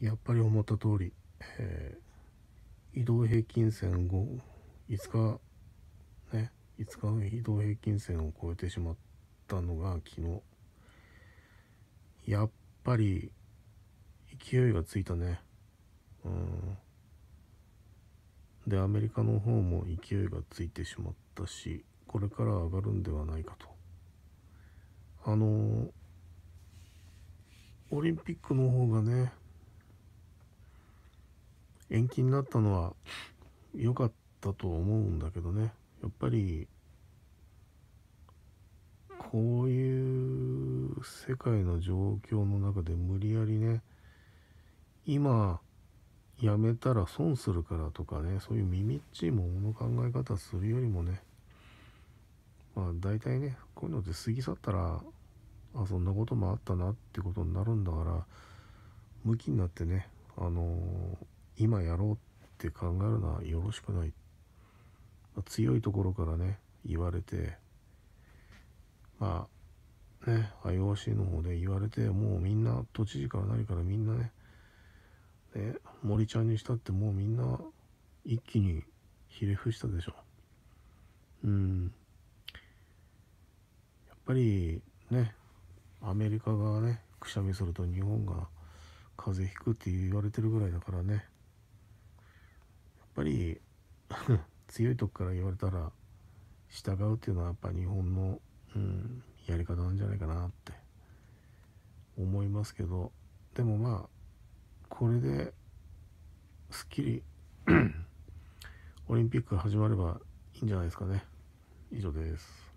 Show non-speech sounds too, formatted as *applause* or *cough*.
やっぱり思った通り、えー、移動平均線を5日ね5日移動平均線を超えてしまったのが昨日やっぱり勢いがついたねうんでアメリカの方も勢いがついてしまったしこれから上がるんではないかとあのー、オリンピックの方がね延期になったのは良かったと思うんだけどねやっぱりこういう世界の状況の中で無理やりね今やめたら損するからとかねそういう耳っちいものの考え方するよりもねまあ大体ねこういうのって過ぎ去ったらあそんなこともあったなってことになるんだから向きになってねあのー今やろうって考えるのはよろしくない、まあ、強いところからね言われてまあね IOC の方で言われてもうみんな都知事から何からみんなねね森ちゃんにしたってもうみんな一気にひれ伏したでしょうんやっぱりねアメリカがねくしゃみすると日本が風邪ひくって言われてるぐらいだからねぱり *laughs* 強いとこから言われたら従うっていうのはやっぱ日本の、うん、やり方なんじゃないかなって思いますけどでもまあこれですっきり *clears throat* オリンピックが始まればいいんじゃないですかね以上です